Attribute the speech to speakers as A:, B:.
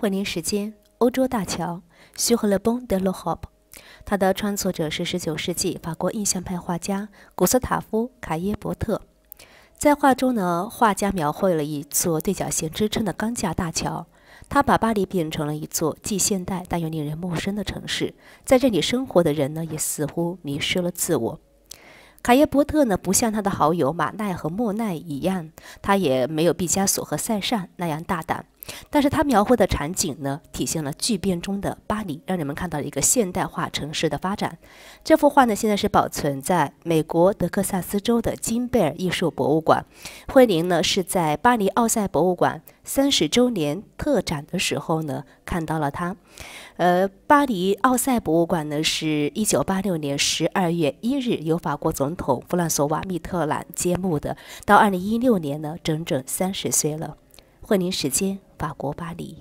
A: 桂林时间，欧洲大桥，徐河勒崩德洛霍 p 它的创作者是19世纪法国印象派画家古斯塔夫·卡耶伯特。在画中呢，画家描绘了一座对角线支撑的钢架大桥，他把巴黎变成了一座既现代但又令人陌生的城市，在这里生活的人呢，也似乎迷失了自我。卡耶波特呢，不像他的好友马奈和莫奈一样，他也没有毕加索和塞尚那样大胆，但是他描绘的场景呢，体现了巨变中的巴黎，让人们看到了一个现代化城市的发展。这幅画呢，现在是保存在美国德克萨斯州的金贝尔艺术博物馆。惠灵呢，是在巴黎奥赛博物馆三十周年特展的时候呢，看到了它。呃，巴黎奥赛博物馆呢，是一九八六年十二月一日由法国总。总统弗朗索瓦·密特朗揭幕的，到二零一六年呢，整整三十岁了。会宁时间，
B: 法国巴黎。